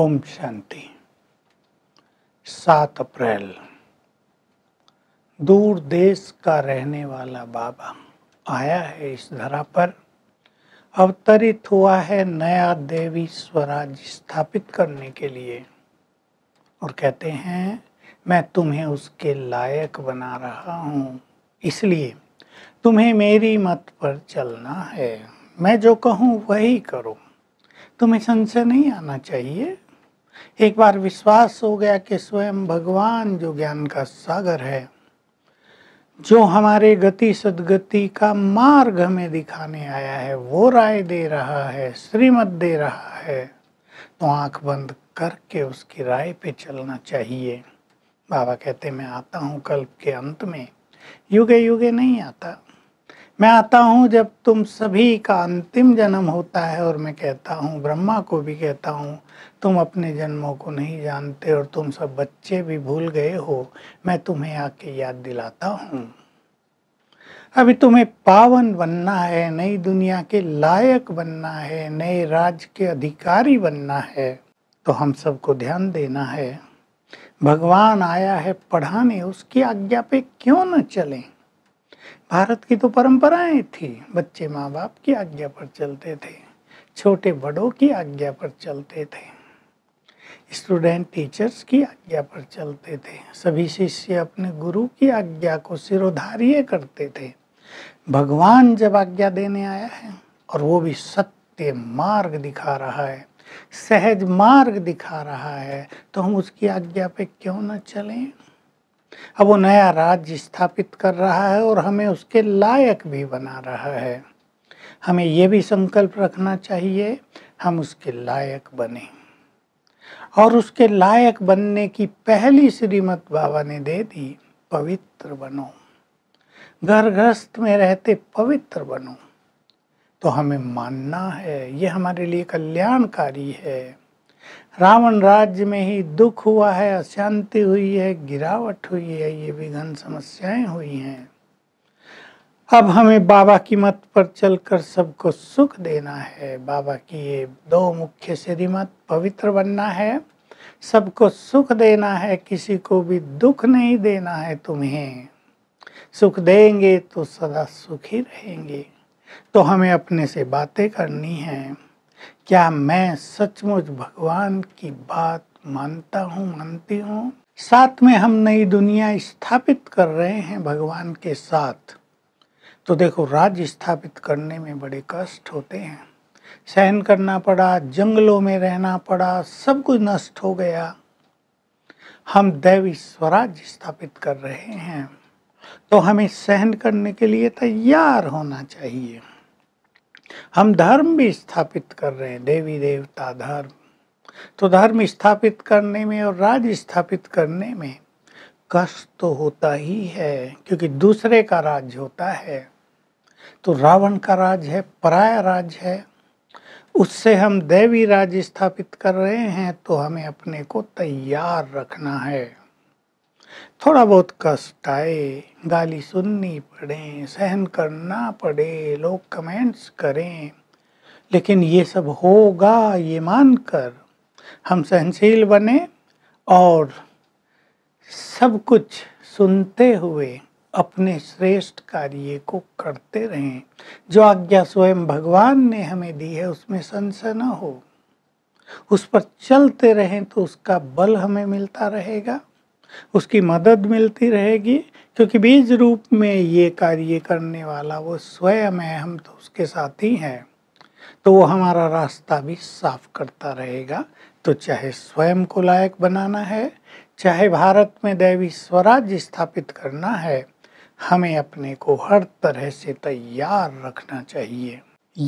ओम शांति सात अप्रैल दूर देश का रहने वाला बाबा आया है इस धरा पर अवतरित हुआ है नया देवी स्वराज स्थापित करने के लिए और कहते हैं मैं तुम्हें उसके लायक बना रहा हूँ इसलिए तुम्हें मेरी मत पर चलना है मैं जो कहूँ वही करो तुम्हें संशय नहीं आना चाहिए एक बार विश्वास हो गया कि स्वयं भगवान जो ज्ञान का सागर है जो हमारे गति सदगति का मार्ग हमें दिखाने आया है वो राय दे रहा है श्रीमत दे रहा है तो आंख बंद करके उसकी राय पे चलना चाहिए बाबा कहते मैं आता हूँ कल्प के अंत में युगे युगे नहीं आता मैं आता हूँ जब तुम सभी का अंतिम जन्म होता है और मैं कहता हूँ ब्रह्मा को भी कहता हूँ तुम अपने जन्मों को नहीं जानते और तुम सब बच्चे भी भूल गए हो मैं तुम्हें आके याद दिलाता हूँ अभी तुम्हें पावन बनना है नई दुनिया के लायक बनना है नए राज्य के अधिकारी बनना है तो हम सबको ध्यान देना है भगवान आया है पढ़ाने उसकी आज्ञा पे क्यों न चलें भारत की तो परंपराएं थी बच्चे माँ बाप की आज्ञा पर चलते थे छोटे बड़ों की आज्ञा पर चलते थे स्टूडेंट टीचर्स की आज्ञा पर चलते थे सभी शिष्य अपने गुरु की आज्ञा को सिरोधार्य करते थे भगवान जब आज्ञा देने आया है और वो भी सत्य मार्ग दिखा रहा है सहज मार्ग दिखा रहा है तो हम उसकी आज्ञा पे क्यों न चलें अब वो नया राज्य स्थापित कर रहा है और हमें उसके लायक भी बना रहा है हमें ये भी संकल्प रखना चाहिए हम उसके लायक बने और उसके लायक बनने की पहली श्रीमत बाबा ने दे दी पवित्र बनो घर गृहस्थ में रहते पवित्र बनो तो हमें मानना है ये हमारे लिए कल्याणकारी है रावण राज्य में ही दुख हुआ है अशांति हुई है गिरावट हुई है ये विघन समस्याएं हुई हैं अब हमें बाबा की मत पर चलकर सबको सुख देना है बाबा की ये दो मुख्य श्रीमत पवित्र बनना है सबको सुख देना है किसी को भी दुख नहीं देना है तुम्हें सुख देंगे तो सदा सुखी रहेंगे तो हमें अपने से बातें करनी है क्या मैं सचमुच भगवान की बात मानता हूँ मानती हूँ साथ में हम नई दुनिया स्थापित कर रहे हैं भगवान के साथ तो देखो राज्य स्थापित करने में बड़े कष्ट होते हैं सहन करना पड़ा जंगलों में रहना पड़ा सब कुछ नष्ट हो गया हम दैवी स्वराज स्थापित कर रहे हैं तो हमें सहन करने के लिए तैयार होना चाहिए हम धर्म भी स्थापित कर रहे हैं देवी देवता धर्म तो धर्म स्थापित करने में और राज स्थापित करने में कष्ट तो होता ही है क्योंकि दूसरे का राज होता है तो रावण का राज है पराया राज है उससे हम देवी राज स्थापित कर रहे हैं तो हमें अपने को तैयार रखना है थोड़ा बहुत कष्ट आए गाली सुननी पड़े सहन करना पड़े लोग कमेंट्स करें लेकिन ये सब होगा ये मानकर हम सहनशील बने और सब कुछ सुनते हुए अपने श्रेष्ठ कार्य को करते रहें जो आज्ञा स्वयं भगवान ने हमें दी है उसमें संशय न हो उस पर चलते रहें तो उसका बल हमें मिलता रहेगा उसकी मदद मिलती रहेगी क्योंकि बीज रूप में ये कार्य करने वाला वो स्वयं है हम तो उसके साथ ही हैं तो वो हमारा रास्ता भी साफ करता रहेगा तो चाहे स्वयं को लायक बनाना है चाहे भारत में दैवी स्वराज स्थापित करना है हमें अपने को हर तरह से तैयार रखना चाहिए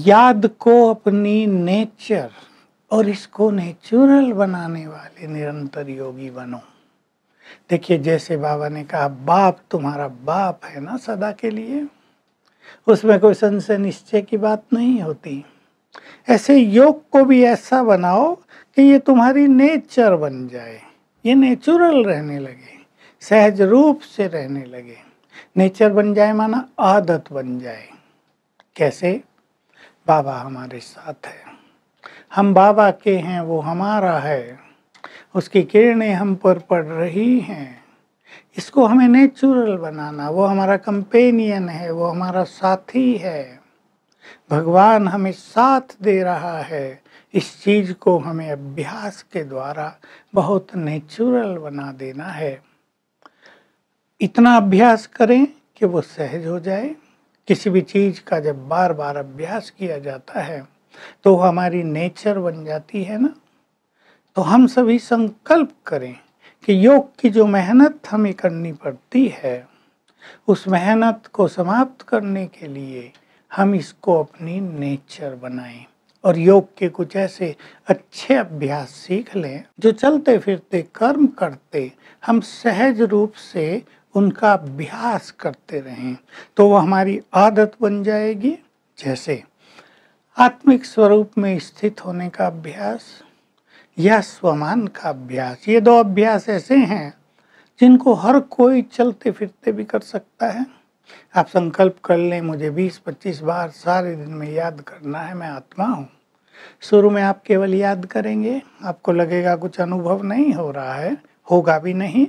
याद को अपनी नेचर और इसको नेचुरल बनाने वाले निरंतर योगी बनो देखिए जैसे बाबा ने कहा बाप तुम्हारा बाप है ना सदा के लिए उसमें कोई संशय निश्चय की बात नहीं होती ऐसे योग को भी ऐसा बनाओ कि ये तुम्हारी नेचर बन जाए ये नेचुरल रहने लगे सहज रूप से रहने लगे नेचर बन जाए माना आदत बन जाए कैसे बाबा हमारे साथ है हम बाबा के हैं वो हमारा है उसकी किरणें हम पर पड़ रही हैं इसको हमें नेचुरल बनाना वो हमारा कंपेनियन है वो हमारा साथी है भगवान हमें साथ दे रहा है इस चीज़ को हमें अभ्यास के द्वारा बहुत नेचुरल बना देना है इतना अभ्यास करें कि वो सहज हो जाए किसी भी चीज़ का जब बार बार अभ्यास किया जाता है तो हमारी नेचर बन जाती है ना तो हम सभी संकल्प करें कि योग की जो मेहनत हमें करनी पड़ती है उस मेहनत को समाप्त करने के लिए हम इसको अपनी नेचर बनाएं और योग के कुछ ऐसे अच्छे अभ्यास सीख लें जो चलते फिरते कर्म करते हम सहज रूप से उनका अभ्यास करते रहें तो वो हमारी आदत बन जाएगी जैसे आत्मिक स्वरूप में स्थित होने का अभ्यास या स्वमान का अभ्यास ये दो अभ्यास ऐसे हैं जिनको हर कोई चलते फिरते भी कर सकता है आप संकल्प कर लें मुझे 20-25 बार सारे दिन में याद करना है मैं आत्मा हूँ शुरू में आप केवल याद करेंगे आपको लगेगा कुछ अनुभव नहीं हो रहा है होगा भी नहीं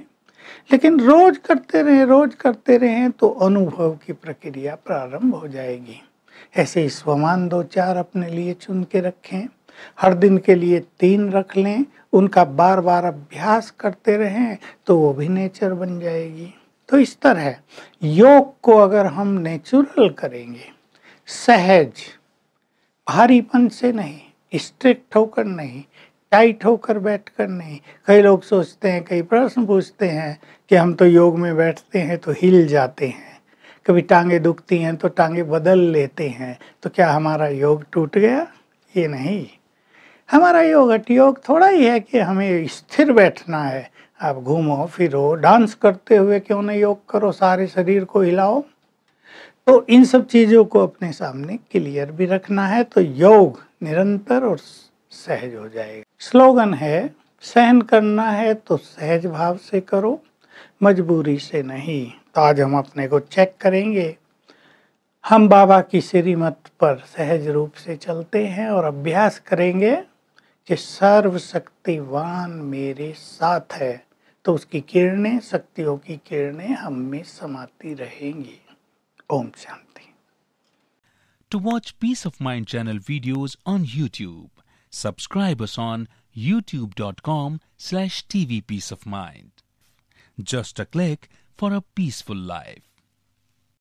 लेकिन रोज करते रहें रोज करते रहें तो अनुभव की प्रक्रिया प्रारंभ हो जाएगी ऐसे ही स्वमान दो चार अपने लिए चुन के रखें हर दिन के लिए तीन रख लें उनका बार बार अभ्यास करते रहें तो वो भी नेचर बन जाएगी तो इस तरह योग को अगर हम नेचुरल करेंगे सहज भारीपन से नहीं स्ट्रिक्ट होकर नहीं टाइट होकर बैठकर नहीं कई लोग सोचते हैं कई प्रश्न पूछते हैं कि हम तो योग में बैठते हैं तो हिल जाते हैं कभी टांगे दुखती हैं तो टांगे बदल लेते हैं तो क्या हमारा योग टूट गया ये नहीं हमारा योग योग थोड़ा ही है कि हमें स्थिर बैठना है आप घूमो फिरो डांस करते हुए क्यों ना योग करो सारे शरीर को हिलाओ तो इन सब चीज़ों को अपने सामने क्लियर भी रखना है तो योग निरंतर और सहज हो जाएगा स्लोगन है सहन करना है तो सहज भाव से करो मजबूरी से नहीं तो आज हम अपने को चेक करेंगे हम बाबा की श्रीमत पर सहज रूप से चलते हैं और अभ्यास करेंगे कि सर्वशक्तिवान मेरे साथ है तो उसकी किरणें शक्तियों की किरणें हम में समाती रहेंगी Om Shanti to watch peace of mind channel videos on YouTube subscribe slash TV peace of mind just a click for a peaceful life